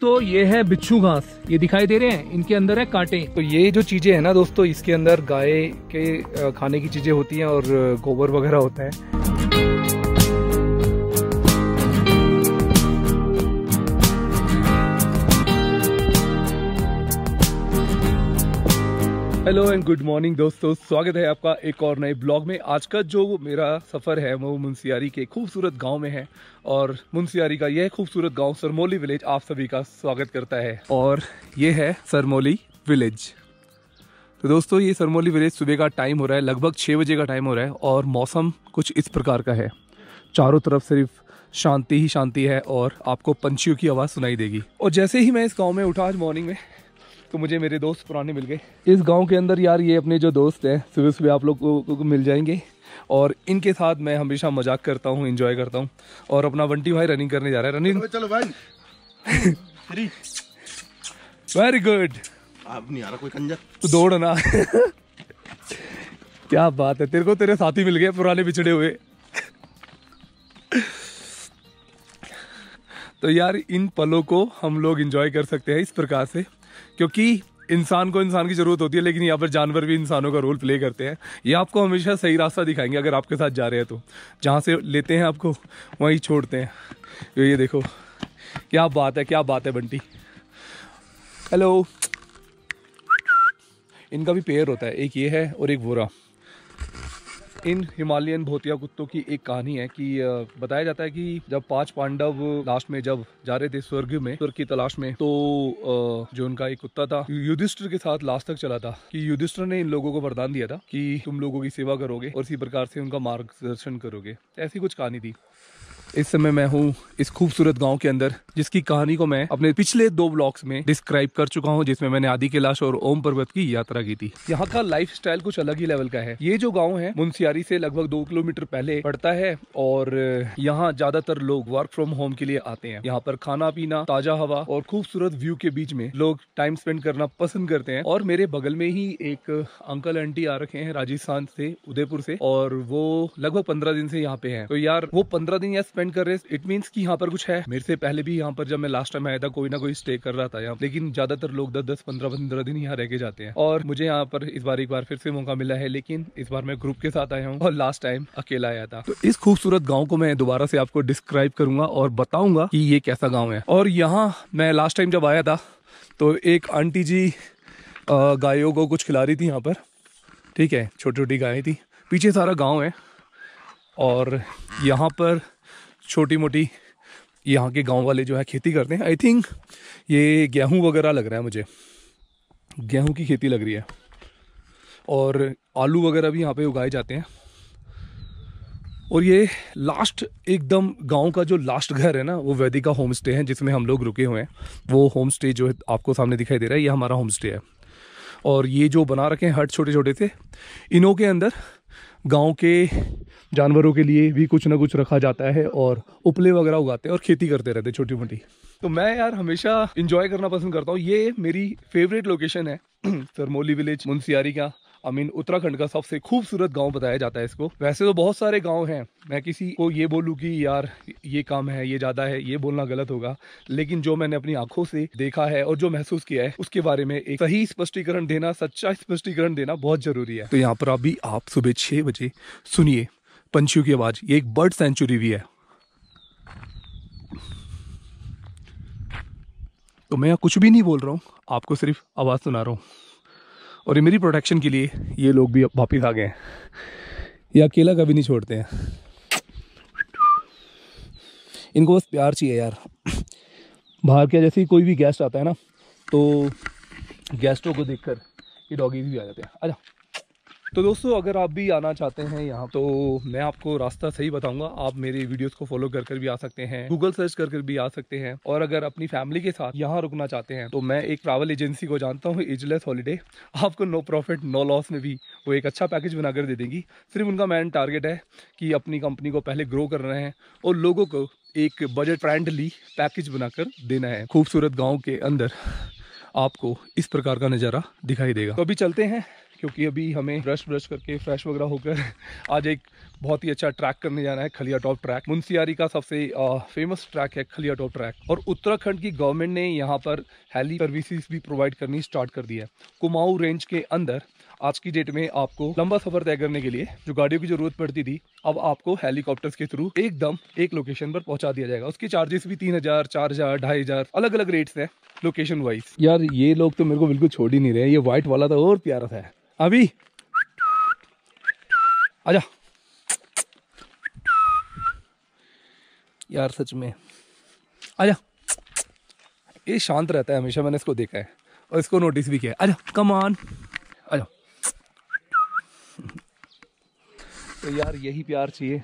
दोस्तों ये है बिच्छू घास ये दिखाई दे रहे हैं इनके अंदर है कांटे तो ये जो चीजें है ना दोस्तों इसके अंदर गाय के खाने की चीजें होती हैं और गोबर वगैरह होता है हेलो एंड गुड मॉर्निंग दोस्तों स्वागत है आपका एक और नए ब्लॉग में आज का जो मेरा सफ़र है वो मुंसियारी के खूबसूरत गांव में है और मुंसियारी का यह खूबसूरत गांव सरमोली विलेज आप सभी का स्वागत करता है और ये है सरमोली विलेज तो दोस्तों ये सरमोली विलेज सुबह का टाइम हो रहा है लगभग छः बजे का टाइम हो रहा है और मौसम कुछ इस प्रकार का है चारों तरफ सिर्फ शांति ही शांति है और आपको पंछियों की आवाज़ सुनाई देगी और जैसे ही मैं इस गाँव में उठा आज मॉर्निंग में तो मुझे मेरे दोस्त पुराने मिल गए इस गांव के अंदर यार ये अपने जो दोस्त हैं सुबह सुबह आप लोग को, को, को मिल जाएंगे और इनके साथ मैं हमेशा मजाक करता हूँ इंजॉय करता हूँ और अपना वंटी भाई रनिंग करने जा रहा है रनिंग चलो भाई वेरी गुड आप नहीं आ रहा कोई कंजर तो दौड़ ना क्या बात है तेरे को तेरे साथी मिल गए पुराने बिछड़े हुए तो यार इन पलों को हम लोग इंजॉय कर सकते हैं इस प्रकार से क्योंकि इंसान को इंसान की जरूरत होती है लेकिन यहाँ पर जानवर भी इंसानों का रोल प्ले करते हैं ये आपको हमेशा सही रास्ता दिखाएंगे अगर आपके साथ जा रहे हैं तो जहाँ से लेते हैं आपको वहीं छोड़ते हैं तो ये देखो क्या बात है क्या बात है बंटी हेलो इनका भी पेयर होता है एक ये है और एक बोरा इन हिमालयन भोतिया कुत्तों की एक कहानी है कि बताया जाता है कि जब पांच पांडव लास्ट में जब जा रहे थे स्वर्ग में स्वर्ग की तलाश में तो जो उनका एक कुत्ता था युधिष्ठिर के साथ लास्ट तक चला था कि युधिष्ठिर ने इन लोगों को वरदान दिया था कि तुम लोगों की सेवा करोगे और इसी प्रकार से उनका मार्गदर्शन करोगे ऐसी कुछ कहानी थी इस समय मैं हूँ इस खूबसूरत गांव के अंदर जिसकी कहानी को मैं अपने पिछले दो ब्लॉग्स में डिस्क्राइब कर चुका हूँ जिसमें मैंने आदि कैलाश और ओम पर्वत की यात्रा की थी यहाँ का लाइफ कुछ अलग ही लेवल का है ये जो गाँव है मुंसियारी से लगभग दो किलोमीटर पहले पड़ता है और यहाँ ज्यादातर लोग वर्क फ्रॉम होम के लिए आते हैं यहाँ पर खाना पीना ताजा हवा और खूबसूरत व्यू के बीच में लोग टाइम स्पेंड करना पसंद करते हैं और मेरे बगल में ही एक अंकल आंटी आ रखे हैं राजस्थान से उदयपुर से और वो लगभग पंद्रह दिन से यहाँ पे है तो यार वो पंद्रह दिन यहाँ स्पेंड ज्वाइन कर रहे हैं इट मीन्स कि यहाँ पर कुछ है मेरे से पहले भी यहाँ पर जब मैं लास्ट टाइम आया था कोई ना कोई स्टे कर रहा था यहाँ लेकिन ज्यादातर लोग दस दस पंद्रह पंद्रह दिन यहाँ रह के जाते हैं और मुझे यहाँ पर इस बार एक बार फिर से मौका मिला है लेकिन इस बार मैं ग्रुप के साथ आया हूँ और लास्ट टाइम अकेला आया था तो इस खूबसूरत गाँव को मैं दोबारा से आपको डिस्क्राइब करूंगा और बताऊंगा की ये कैसा गाँव है और यहाँ मैं लास्ट टाइम जब आया था तो एक आंटी जी गायों को कुछ खिला रही थी यहाँ पर ठीक है छोटी छोटी गायें थी पीछे सारा गांव है और यहाँ पर छोटी मोटी यहाँ के गांव वाले जो है खेती करते हैं आई थिंक ये गेहूं वगैरह लग रहा है मुझे गेहूं की खेती लग रही है और आलू वगैरह भी यहाँ पे उगाए जाते हैं और ये लास्ट एकदम गांव का जो लास्ट घर है ना वो वैदिका होम स्टे है जिसमें हम लोग रुके हुए हैं वो होम स्टे जो है आपको सामने दिखाई दे रहा है ये हमारा होम स्टे है और ये जो बना रखे हैं हट छोटे छोटे से इनों के अंदर गांव के जानवरों के लिए भी कुछ ना कुछ रखा जाता है और उपले वगैरह उगाते हैं और खेती करते रहते हैं छोटी मोटी तो मैं यार हमेशा इंजॉय करना पसंद करता हूँ ये मेरी फेवरेट लोकेशन है सरमोली विलेज मुंसियारी का आई मीन उत्तराखंड का सबसे खूबसूरत गांव बताया जाता है इसको वैसे तो बहुत सारे गांव हैं मैं किसी को ये बोलूँ कि यार ये काम है ये ज़्यादा है ये बोलना गलत होगा लेकिन जो मैंने अपनी आंखों से देखा है और जो महसूस किया है उसके बारे में एक सही स्पष्टीकरण देना सच्चा स्पष्टीकरण देना बहुत जरूरी है तो यहाँ पर अभी आप सुबह छः बजे सुनिए पंछियों की आवाज़ ये एक बर्ड सेंचुरी भी है तो मैं कुछ भी नहीं बोल रहा हूँ आपको सिर्फ आवाज़ सुना रहा हूँ और ये मेरी प्रोटेक्शन के लिए ये लोग भी वापिस आ गए हैं ये अकेला कभी नहीं छोड़ते हैं इनको बस प्यार चाहिए यार बाहर के जैसे ही कोई भी गेस्ट आता है ना तो गेस्टों को देखकर ये डॉगी भी आ जाते हैं अच्छा तो दोस्तों अगर आप भी आना चाहते हैं यहाँ तो मैं आपको रास्ता सही बताऊंगा आप मेरे वीडियोस को फॉलो कर कर भी आ सकते हैं गूगल सर्च कर कर भी आ सकते हैं और अगर अपनी फैमिली के साथ यहाँ रुकना चाहते हैं तो मैं एक ट्रैवल एजेंसी को जानता हूँ एजलेस हॉलीडे आपको नो प्रॉफिट नो लॉस में भी वो एक अच्छा पैकेज बनाकर दे देंगी सिर्फ उनका मेन टारगेट है कि अपनी कंपनी को पहले ग्रो करना है और लोगों को एक बजट फ्रेंडली पैकेज बनाकर देना है खूबसूरत गाँव के अंदर आपको इस प्रकार का नज़ारा दिखाई देगा तो अभी चलते हैं क्योंकि अभी हमें ब्रश ब्रश करके फ्रेश वगैरह होकर आज एक बहुत ही अच्छा ट्रैक करने जाना है खलिया टॉप ट्रैक मुंसियारी का सबसे फेमस ट्रैक है खलिया टॉप ट्रैक और उत्तराखंड की गवर्नमेंट ने यहाँ पर हेली सर्विसेज भी प्रोवाइड करनी स्टार्ट कर दी है कुमाऊ रेंज के अंदर आज की डेट में आपको लंबा सफर तय करने के लिए जो गाड़ियों की जरूरत पड़ती थी अब आपको हेलीकॉप्टर के थ्रू एकदम एक लोकेशन पर पहुंचा दिया जाएगा उसके चार्जेस भी तीन हजार चार हजार ढाई हजार अलग अलग रेट्स है लोकेशन वाइज यार ये लोग तो मेरे को बिल्कुल छोड़ ही नहीं रहे ये व्हाइट वाला तो और प्यारा था अभी आजा यार सच में आजा ये शांत रहता है हमेशा मैंने इसको देखा है और इसको नोटिस भी किया आजा कम कमान आजा तो यार यही प्यार चाहिए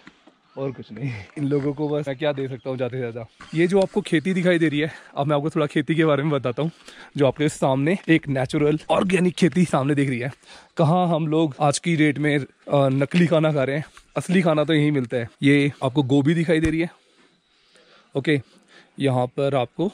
और कुछ नहीं इन लोगों को बस मैं क्या दे सकता हूँ ज़्यादा से ज़्यादा ये जो आपको खेती दिखाई दे रही है अब मैं आपको थोड़ा खेती के बारे में बताता हूँ जो आपके सामने एक नेचुरल ऑर्गेनिक खेती सामने दिख रही है कहाँ हम लोग आज की डेट में नकली खाना खा रहे हैं असली खाना तो यहीं मिलता है ये आपको गोभी दिखाई दे रही है ओके यहाँ पर आपको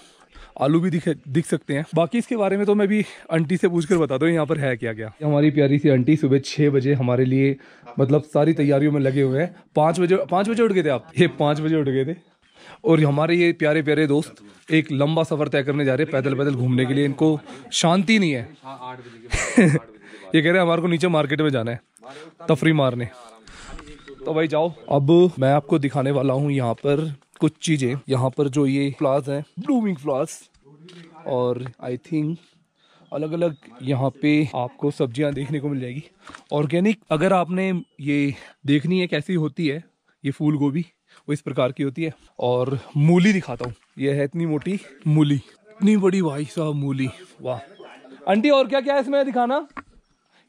आलू भी दिख दिख सकते हैं बाकी इसके बारे में तो मैं भी आंटी से पूछकर बता दूं यहाँ पर है क्या क्या हमारी प्यारी सी आंटी सुबह छह बजे हमारे लिए मतलब सारी तैयारियों में लगे हुए हैं पांच बजे पांच बजे उठ गए थे आप ये पांच बजे उठ गए थे और हमारे ये प्यारे प्यारे दोस्त एक लंबा सफ़र तय करने जा रहे हैं पैदल पैदल घूमने के लिए इनको शांति नहीं है ये कह रहे हैं हमारे को नीचे मार्केट में जाना है तफरी मारने तो भाई जाओ अब मैं आपको दिखाने वाला हूँ यहाँ पर कुछ चीज़ें यहाँ पर जो ये फ्लावर्स हैं ब्लूमिंग फ्लावर्स और आई थिंक अलग अलग यहाँ पे आपको सब्जियाँ देखने को मिल जाएगी ऑर्गेनिक अगर आपने ये देखनी है कैसी होती है ये फूल गोभी वो इस प्रकार की होती है और मूली दिखाता हूँ ये है इतनी मोटी मूली इतनी बड़ी भाई साहब मूली वाह आंटी और क्या क्या है इसमें दिखाना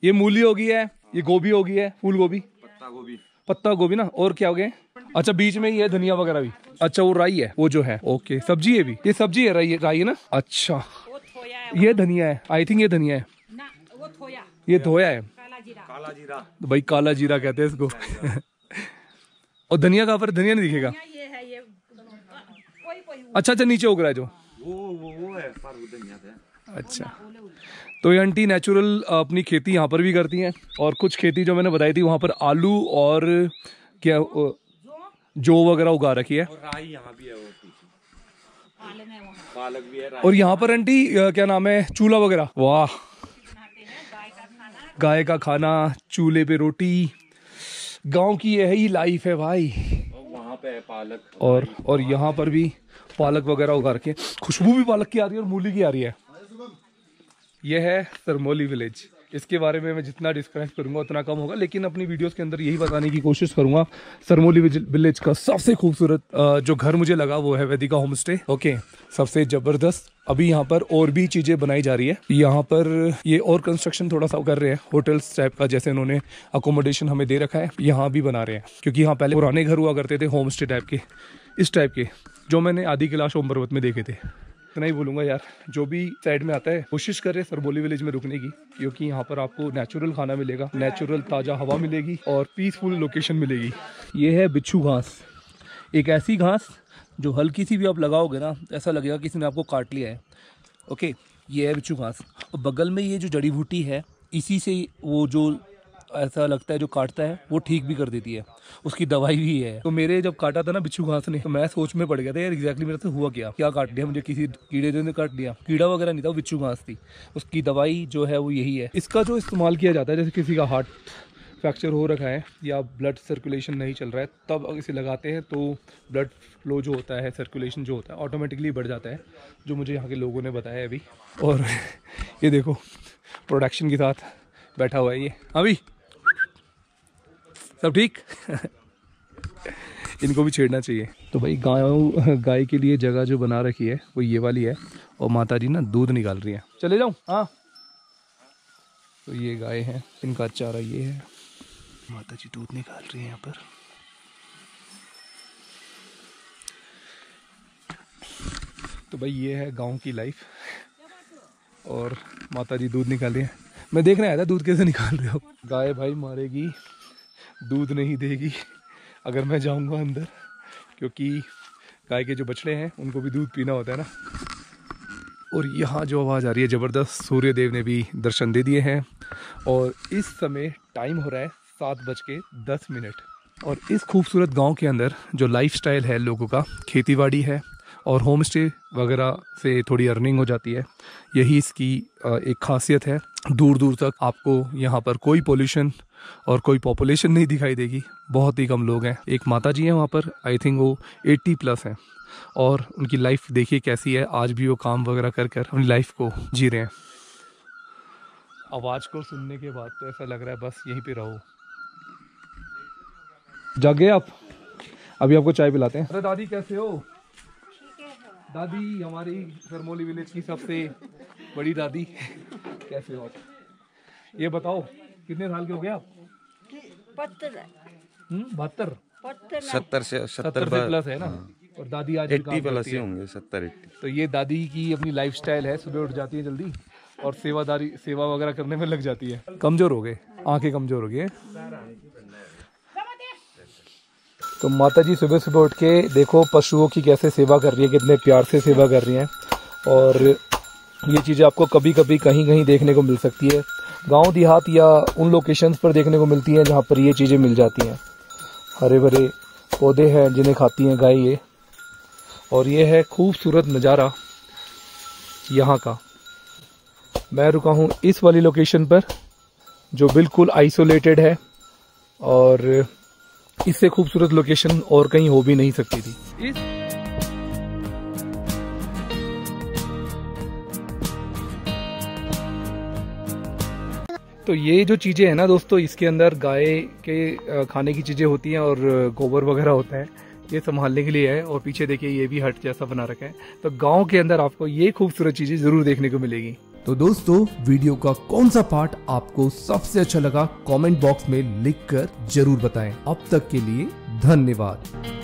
ये मूली होगी है ये गोभी होगी है फूल गोभी पत्ता गोभी पत्ता गोभी ना और क्या हो गया अच्छा बीच में ही है धनिया वगैरह भी अच्छा वो राई है वो जो है ओके सब्जी है भी ये सब्जी है राई राई है ना अच्छा ये धनिया है आई थिंक ये धनिया है ये धोया है काला जीरा भाई काला जीरा कहते हैं इसको और धनिया का पर धनिया नहीं दिखेगा अच्छा अच्छा नीचे उग रहा है जो वो वो वो है पर अच्छा तो ये आंटी नेचुरल अपनी खेती यहाँ पर भी करती हैं और कुछ खेती जो मैंने बताई थी वहाँ पर आलू और क्या जो वगैरह उगा रखी है राई यहाँ भी है वो पालक भी है और यहाँ पर आंटी क्या नाम है चूल्हा वगैरह वाह गाय का खाना चूल्हे पे रोटी गांव की यही लाइफ है भाई वहाँ पे है पालक और और यहाँ पर भी पालक वगैरह उगा रखे खुशबू भी पालक की आ रही है और मूली की आ रही है यह है सरमोली विलेज इसके बारे में मैं जितना डिस्क्राइब करूंगा उतना कम होगा लेकिन अपनी वीडियोस के अंदर यही बताने की कोशिश करूंगा सरमोली विलेज का सबसे खूबसूरत जो घर मुझे लगा वो है वैदिका होम स्टे ओके सबसे ज़बरदस्त अभी यहाँ पर और भी चीज़ें बनाई जा रही है यहाँ पर ये और कंस्ट्रक्शन थोड़ा सा कर रहे हैं होटल्स टाइप का जैसे उन्होंने अकोमोडेशन हमें दे रखा है यहाँ भी बना रहे हैं क्योंकि यहाँ पहले पुराने घर हुआ करते थे होम स्टे टाइप के इस टाइप के जो मैंने आदि कैलाश ओम पर्वत में देखे थे इतना तो ही बोलूँगा यार जो भी साइड में आता है कोशिश करे सरबोली विलेज में रुकने की क्योंकि यहाँ पर आपको नेचुरल खाना मिलेगा नेचुरल ताज़ा हवा मिलेगी और पीसफुल लोकेशन मिलेगी ये है बिच्छू घास एक ऐसी घास जो हल्की सी भी आप लगाओगे ना ऐसा लगेगा किसी ने आपको काट लिया है ओके ये है बिच्छू घास और बगल में ये जो जड़ी बूटी है इसी से वो जो ऐसा लगता है जो काटता है वो ठीक भी कर देती है उसकी दवाई भी है तो मेरे जब काटा था ना बिच्छू घास ने तो मैं सोच में पड़ गया था यार एग्जैक्टली मेरे से हुआ क्या क्या काट दिया मुझे किसी कीड़े ने तो काट दिया कीड़ा वगैरह नहीं था बिच्छू घास थी उसकी दवाई जो है वो यही है इसका जो इस्तेमाल किया जाता है जैसे किसी का हार्ट फ्रैक्चर हो रखा है या ब्लड सर्कुलेशन नहीं चल रहा है तब अगर इसे लगाते हैं तो ब्लड फ्लो जो होता है सर्कुलेशन जो होता है ऑटोमेटिकली बढ़ जाता है जो मुझे यहाँ के लोगों ने बताया अभी और ये देखो प्रोडक्शन के साथ बैठा हुआ है ये अभी सब ठीक इनको भी छेड़ना चाहिए तो भाई गायों गाय के लिए जगह जो बना रखी है वो ये वाली है और माता जी ना दूध निकाल रही है चले जाऊँ हाँ तो ये गाय है इनका चारा ये है माता जी दूध निकाल रही है यहाँ पर तो भाई ये है गांव की लाइफ और माता जी दूध निकाल रही है मैं देखने आया था दूध कैसे निकाल रहे हो गाय भाई मारेगी दूध नहीं देगी अगर मैं जाऊंगा अंदर क्योंकि गाय के जो बछड़े हैं उनको भी दूध पीना होता है ना और यहाँ जो आवाज़ आ रही है ज़बरदस्त सूर्य देव ने भी दर्शन दे दिए हैं और इस समय टाइम हो रहा है सात बज के दस मिनट और इस खूबसूरत गांव के अंदर जो लाइफस्टाइल है लोगों का खेतीबाड़ी है और होम स्टे वगैरह से थोड़ी अर्निंग हो जाती है यही इसकी एक खासियत है दूर दूर तक आपको यहाँ पर कोई पोल्यूशन और कोई पॉपुलेशन नहीं दिखाई देगी बहुत ही कम लोग हैं एक माता जी हैं वहाँ पर आई थिंक वो 80 प्लस हैं और उनकी लाइफ देखिए कैसी है आज भी वो काम वगैरह कर कर अपनी लाइफ को जी रहे हैं आवाज़ को सुनने के बाद तो ऐसा लग रहा है बस यहीं पे रहो जागे आप अभी आपको चाय पिलाते हैं अरे दादी कैसे हो दादी हमारी सरमोली विलेज की सबसे बड़ी दादी कैसे हो ये बताओ कितने साल के हो गए आप बहत्तर हम्म, सत्तर से सत्तर प्लस है ना हाँ। और दादी आज प्लस होंगे सत्तर एट्टी तो ये दादी की अपनी स्टाइल है सुबह उठ जाती है जल्दी और सेवादारी सेवा वगैरह करने में लग जाती है कमजोर हो गए आंखें कमजोर हो गई तो माता जी सुबह सुबह उठ के देखो पशुओं की कैसे सेवा कर रही है कितने प्यार से सेवा कर रही हैं और ये चीज़ें आपको कभी कभी कहीं कहीं देखने को मिल सकती है गांव देहात या उन लोकेशंस पर देखने को मिलती हैं जहाँ पर ये चीज़ें मिल जाती हैं हरे भरे पौधे हैं जिन्हें खाती हैं गाय ये और ये है खूबसूरत नज़ारा यहाँ का मैं रुका हूँ इस वाली लोकेशन पर जो बिल्कुल आइसोलेटेड है और इससे खूबसूरत लोकेशन और कहीं हो भी नहीं सकती थी इस तो ये जो चीज़ें हैं ना दोस्तों इसके अंदर गाय के खाने की चीज़ें होती हैं और गोबर वगैरह होता है ये संभालने के लिए है और पीछे देखिए ये भी हट जैसा बना रखा है तो गांव के अंदर आपको ये खूबसूरत चीज़ें ज़रूर देखने को मिलेगी तो दोस्तों वीडियो का कौन सा पार्ट आपको सबसे अच्छा लगा कमेंट बॉक्स में लिखकर जरूर बताएं अब तक के लिए धन्यवाद